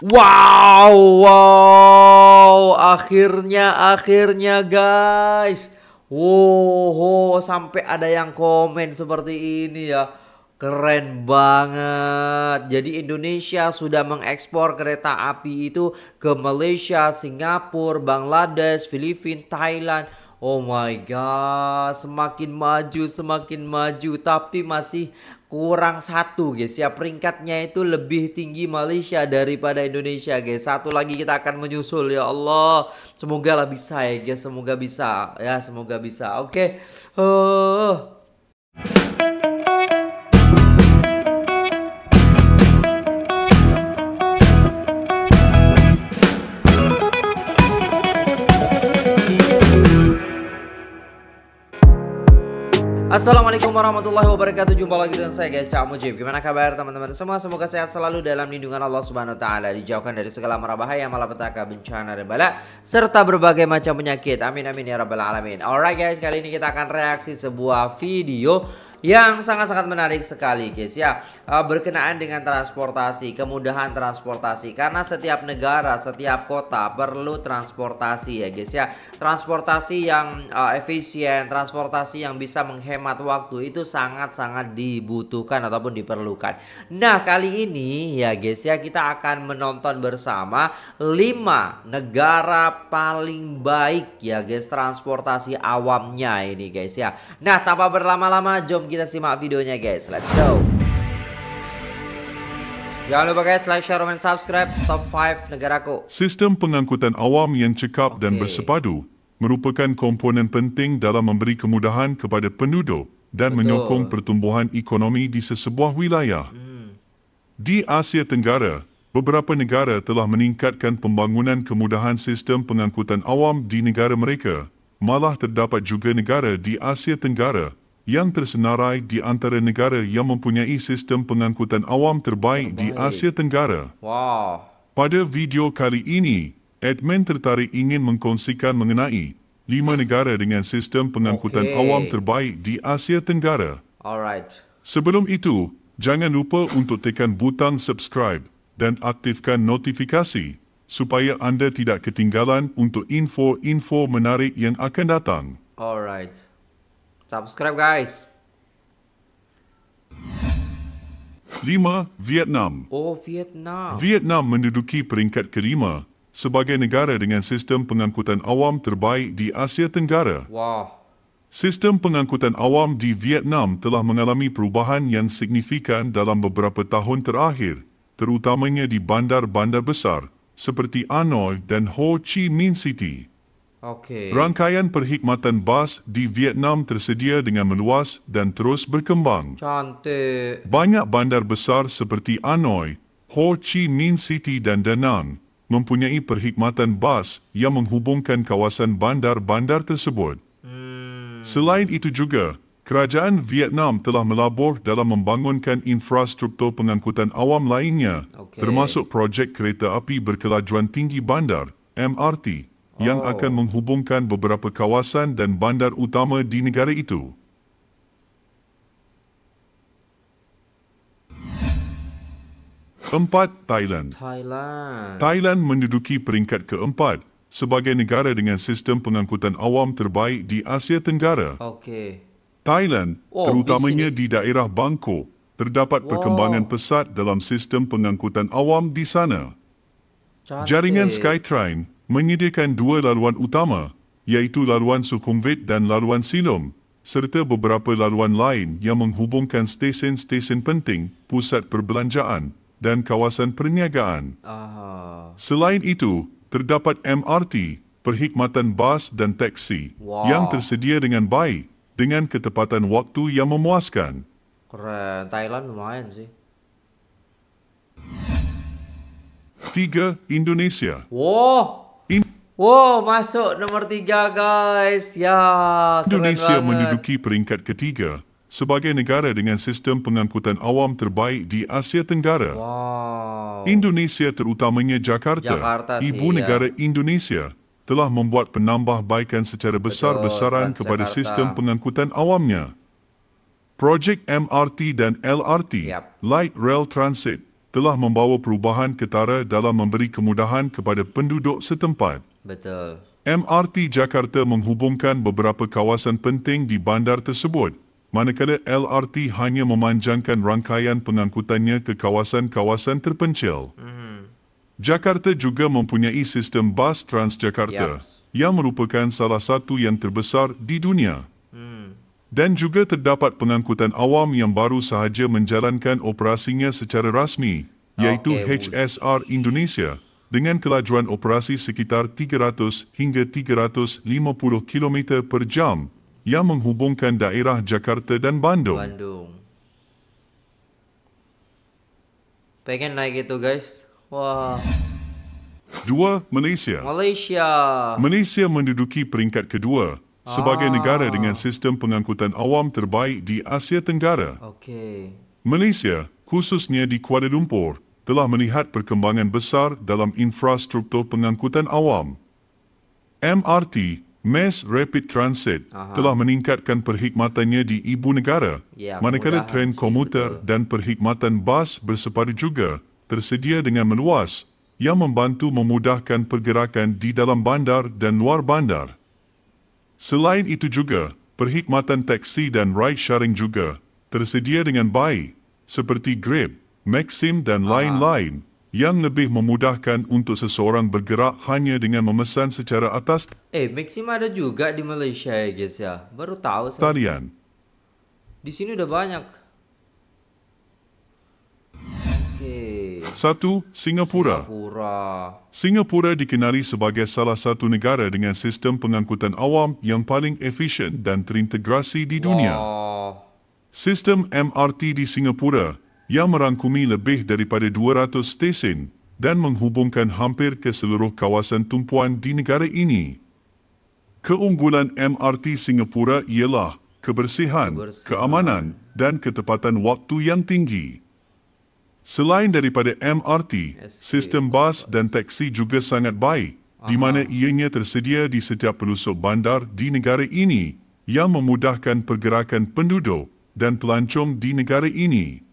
Wow, wow, akhirnya, akhirnya guys. Wow, sampai ada yang komen seperti ini ya. Keren banget. Jadi Indonesia sudah mengekspor kereta api itu ke Malaysia, Singapura, Bangladesh, Filipina, Thailand. Oh my god, semakin maju, semakin maju, tapi masih kurang satu guys ya peringkatnya itu lebih tinggi Malaysia daripada Indonesia guys satu lagi kita akan menyusul ya Allah semoga lah bisa ya guys semoga bisa ya semoga bisa oke okay. uh. Eh, Assalamualaikum warahmatullahi wabarakatuh. Jumpa lagi dengan saya guys, Cak Mujib. Gimana kabar teman-teman semua? Semoga sehat selalu dalam lindungan Allah Subhanahu wa taala, dijauhkan dari segala mara bahaya, malapetaka, bencana dan bala serta berbagai macam penyakit. Amin amin ya rabbal alamin. Alright guys, kali ini kita akan reaksi sebuah video yang sangat-sangat menarik sekali guys ya eh, berkenaan dengan transportasi kemudahan transportasi karena setiap negara setiap kota perlu transportasi ya guys ya transportasi yang uh, efisien transportasi yang bisa menghemat waktu itu sangat-sangat dibutuhkan ataupun diperlukan nah kali ini ya guys ya kita akan menonton bersama 5 negara paling baik ya guys transportasi awamnya ini guys ya nah tanpa berlama-lama jom kita simak videonya guys Let's go Jangan lupa guys like, share, dan subscribe Top 5 negaraku Sistem pengangkutan awam yang cekap okay. dan bersepadu merupakan komponen penting dalam memberi kemudahan kepada penduduk dan Betul. menyokong pertumbuhan ekonomi di sesebuah wilayah. Hmm. Di Asia Tenggara, beberapa negara telah meningkatkan pembangunan kemudahan sistem pengangkutan awam di negara mereka. Malah terdapat juga negara di Asia Tenggara yang tersenarai di antara negara yang mempunyai sistem pengangkutan awam terbaik, di Asia Tenggara. Pada video kali ini, admin tertarik ingin mengkongsikan mengenai lima negara dengan sistem pengangkutan okay. awam terbaik di Asia Tenggara. Alright. Sebelum itu, jangan lupa untuk tekan butang subscribe dan aktifkan notifikasi supaya anda tidak ketinggalan untuk info-info menarik yang akan datang. Alright. Subscribe guys. Lima, Vietnam. Oh, Vietnam. Vietnam menduduki peringkat kelima sebagai negara dengan sistem pengangkutan awam terbaik di Asia Tenggara. Wah. Sistem pengangkutan awam di Vietnam telah mengalami perubahan yang signifikan dalam beberapa tahun terakhir, terutamanya di bandar-bandar besar seperti Hanoi dan Ho Chi Minh City. Okay. Rangkaian perkhidmatan bas di Vietnam tersedia dengan meluas dan terus berkembang. Cantik. Banyak bandar besar seperti Hanoi, Ho Chi Minh City dan Da Nang mempunyai perkhidmatan bas yang menghubungkan kawasan bandar-bandar tersebut. Hmm. Selain itu juga, kerajaan Vietnam telah melabur dalam membangunkan infrastruktur pengangkutan awam lainnya, okay. termasuk projek kereta api berkelajuan tinggi bandar, MRT yang akan menghubungkan beberapa kawasan dan bandar utama di negara itu. Empat, Thailand. Thailand. Thailand menduduki peringkat keempat sebagai negara dengan sistem pengangkutan awam terbaik di Asia Tenggara. Okay. Thailand, oh, terutamanya di, di daerah Bangkok, terdapat wow. perkembangan pesat dalam sistem pengangkutan awam di sana. Cantik. Jaringan Skytrain menyediakan dua laluan utama, iaitu laluan Sukhumvit dan laluan Silom, serta beberapa laluan lain yang menghubungkan stesen-stesen penting, pusat perbelanjaan dan kawasan perniagaan. Uh... Selain itu, terdapat MRT, perkhidmatan bas dan teksi wow. yang tersedia dengan baik dengan ketepatan waktu yang memuaskan. Keren, Thailand lumayan sih. Tiga, Indonesia Wow, Wow, masuk nomor tiga guys. Ya, Indonesia keren menduduki peringkat ketiga sebagai negara dengan sistem pengangkutan awam terbaik di Asia Tenggara. Wow. Indonesia terutamanya Jakarta, Jakarta sih, ibu ya. negara ya. Indonesia, telah membuat penambahbaikan secara besar-besaran kepada Jakarta. sistem pengangkutan awamnya. Projek MRT dan LRT, yep. Light Rail Transit, telah membawa perubahan ketara dalam memberi kemudahan kepada penduduk setempat. Betul. MRT Jakarta menghubungkan beberapa kawasan penting di bandar tersebut, manakala LRT hanya memanjangkan rangkaian pengangkutannya ke kawasan-kawasan terpencil. Mm-hmm. Jakarta juga mempunyai sistem bas Transjakarta yep. yang merupakan salah satu yang terbesar di dunia. Mhm. Dan juga terdapat pengangkutan awam yang baru sahaja menjalankan operasinya secara rasmi, ah, iaitu okay, HSR Indonesia dengan kelajuan operasi sekitar 300 hingga 350 km per jam yang menghubungkan daerah Jakarta dan Bandung. Bandung. Pengen naik itu guys. Wah. Dua, Malaysia. Malaysia. Malaysia menduduki peringkat kedua sebagai ah. negara dengan sistem pengangkutan awam terbaik di Asia Tenggara. Okey. Malaysia, khususnya di Kuala Lumpur, telah melihat perkembangan besar dalam infrastruktur pengangkutan awam. MRT, Mass Rapid Transit, Aha. telah meningkatkan perkhidmatannya di ibu negara, ya, manakala mudah. tren komuter dan perkhidmatan bas bersepadu juga tersedia dengan meluas yang membantu memudahkan pergerakan di dalam bandar dan luar bandar. Selain itu juga, perkhidmatan teksi dan ride sharing juga tersedia dengan baik seperti Grab, Maxim dan ah. lain-lain yang lebih memudahkan untuk seseorang bergerak hanya dengan memesan secara atas. Eh, Maxim ada juga di Malaysia ya, guys ya. Baru tahu saya. Tarian. Di sini udah banyak. Satu, Singapura. Singapura. Singapura dikenali sebagai salah satu negara dengan sistem pengangkutan awam yang paling efisien dan terintegrasi di dunia. Wow. Sistem MRT di Singapura ia merangkumi lebih daripada 200 stesen dan menghubungkan hampir ke seluruh kawasan tumpuan di negara ini. Keunggulan MRT Singapura ialah kebersihan, keamanan dan ketepatan waktu yang tinggi. Selain daripada MRT, sistem bas dan teksi juga sangat baik di mana ianya tersedia di setiap pelosok bandar di negara ini yang memudahkan pergerakan penduduk dan pelancong di negara ini.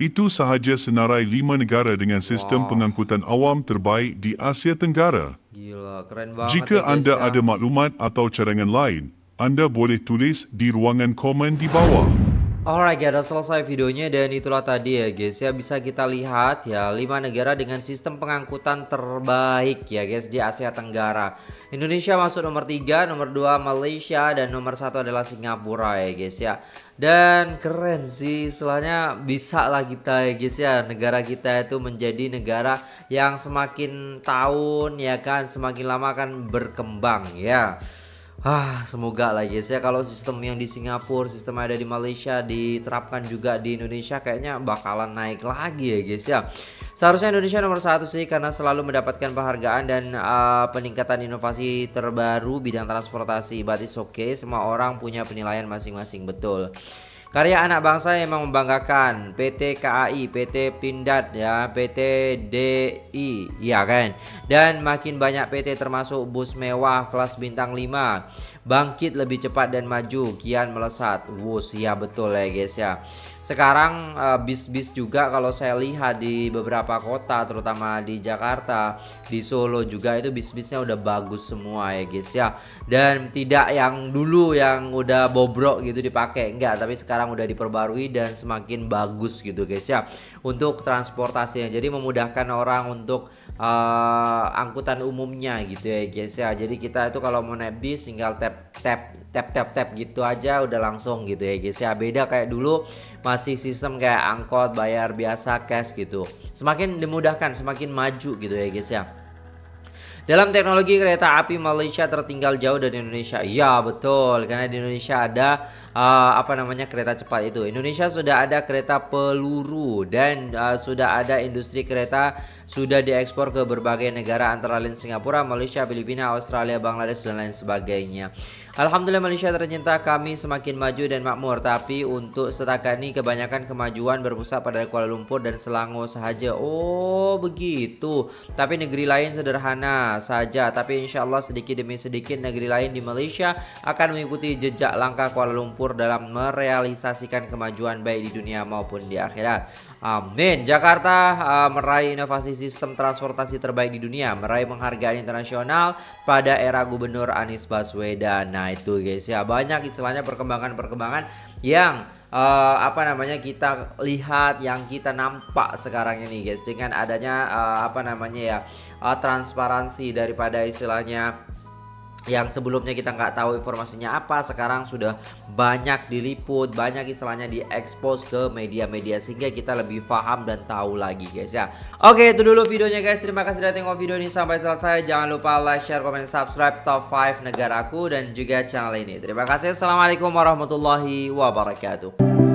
Itu sahaja senarai lima negara dengan sistem wow. pengangkutan awam terbaik di Asia Tenggara. Gila, keren banget Jika ya, anda ya. ada maklumat atau cadangan lain, anda boleh tulis di ruangan komen di bawah. Alright ya, udah selesai videonya dan itulah tadi ya guys ya bisa kita lihat ya 5 negara dengan sistem pengangkutan terbaik ya guys di Asia Tenggara. Indonesia masuk nomor 3, nomor 2 Malaysia dan nomor 1 adalah Singapura ya guys ya. Dan keren sih istilahnya bisa lah kita ya guys ya negara kita itu menjadi negara yang semakin tahun ya kan semakin lama akan berkembang ya. Ah, semoga lah guys ya kalau sistem yang di Singapura, sistem ada di Malaysia diterapkan juga di Indonesia kayaknya bakalan naik lagi ya guys ya. Seharusnya Indonesia nomor satu sih karena selalu mendapatkan penghargaan dan uh, peningkatan inovasi terbaru bidang transportasi. But oke. okay, semua orang punya penilaian masing-masing betul. Karya anak bangsa memang membanggakan PT KAI, PT Pindad ya, PT DI ya kan. Dan makin banyak PT termasuk bus mewah kelas bintang 5 bangkit lebih cepat dan maju kian melesat. Wus ya betul ya guys ya. Sekarang eh, bis-bis uh, juga kalau saya lihat di beberapa kota terutama di Jakarta, di Solo juga itu bis-bisnya udah bagus semua ya guys ya. Dan tidak yang dulu yang udah bobrok gitu dipakai enggak, tapi sekarang sekarang udah diperbarui dan semakin bagus gitu guys ya untuk transportasinya jadi memudahkan orang untuk uh, angkutan umumnya gitu ya guys ya jadi kita itu kalau mau naik bis tinggal tap tap tap tap tap gitu aja udah langsung gitu ya guys ya beda kayak dulu masih sistem kayak angkot bayar biasa cash gitu semakin dimudahkan semakin maju gitu ya guys ya dalam teknologi kereta api Malaysia tertinggal jauh dari Indonesia. Iya betul, karena di Indonesia ada uh, apa namanya kereta cepat itu. Indonesia sudah ada kereta peluru dan uh, sudah ada industri kereta sudah diekspor ke berbagai negara antara lain Singapura, Malaysia, Filipina, Australia, Bangladesh dan lain sebagainya. Alhamdulillah Malaysia tercinta kami semakin maju dan makmur tapi untuk setakat ini kebanyakan kemajuan berpusat pada Kuala Lumpur dan Selangor sahaja. Oh begitu. Tapi negeri lain sederhana saja tapi insya Allah sedikit demi sedikit negeri lain di Malaysia akan mengikuti jejak langkah Kuala Lumpur dalam merealisasikan kemajuan baik di dunia maupun di akhirat. Amin. Jakarta uh, meraih inovasi sistem transportasi terbaik di dunia meraih penghargaan internasional pada era Gubernur Anies Baswedan. Nah itu guys ya banyak istilahnya perkembangan-perkembangan yang uh, apa namanya kita lihat yang kita nampak sekarang ini guys dengan adanya uh, apa namanya ya uh, transparansi daripada istilahnya yang sebelumnya kita nggak tahu informasinya apa sekarang sudah banyak diliput banyak istilahnya diekspos ke media-media sehingga kita lebih paham dan tahu lagi guys ya oke itu dulu videonya guys terima kasih sudah tengok video ini sampai selesai jangan lupa like share komen subscribe top 5 negaraku dan juga channel ini terima kasih assalamualaikum warahmatullahi wabarakatuh